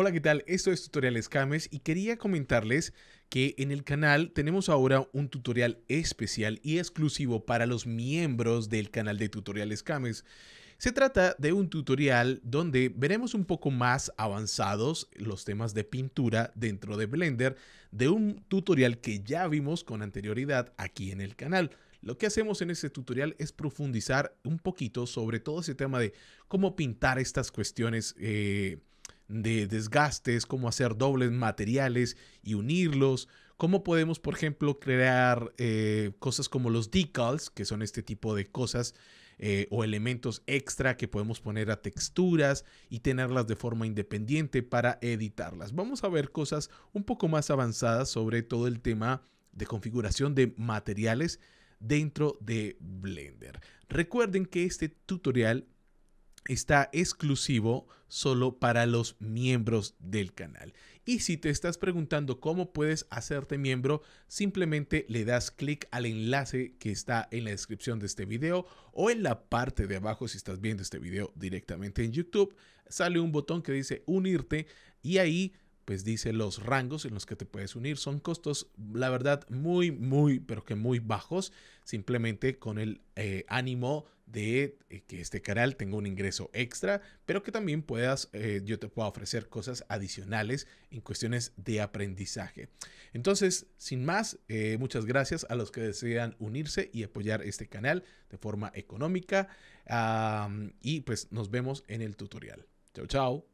Hola, ¿qué tal? Esto es Tutoriales Cames y quería comentarles que en el canal tenemos ahora un tutorial especial y exclusivo para los miembros del canal de Tutoriales Cames. Se trata de un tutorial donde veremos un poco más avanzados los temas de pintura dentro de Blender de un tutorial que ya vimos con anterioridad aquí en el canal. Lo que hacemos en este tutorial es profundizar un poquito sobre todo ese tema de cómo pintar estas cuestiones eh, desgastes, cómo hacer dobles materiales y unirlos, cómo podemos, por ejemplo, crear eh, cosas como los decals, que son este tipo de cosas eh, o elementos extra que podemos poner a texturas y tenerlas de forma independiente para editarlas. Vamos a ver cosas un poco más avanzadas sobre todo el tema de configuración de materiales dentro de Blender. Recuerden que este tutorial está exclusivo solo para los miembros del canal. Y si te estás preguntando cómo puedes hacerte miembro, simplemente le das clic al enlace que está en la descripción de este video o en la parte de abajo si estás viendo este video directamente en YouTube. Sale un botón que dice unirte y ahí pues dice los rangos en los que te puedes unir. Son costos, la verdad, muy, muy, pero que muy bajos, simplemente con el eh, ánimo de eh, que este canal tenga un ingreso extra, pero que también puedas, eh, yo te pueda ofrecer cosas adicionales en cuestiones de aprendizaje. Entonces, sin más, muchas gracias a los que desean unirse y apoyar este canal de forma económica. y pues nos vemos en el tutorial. Chao, chao.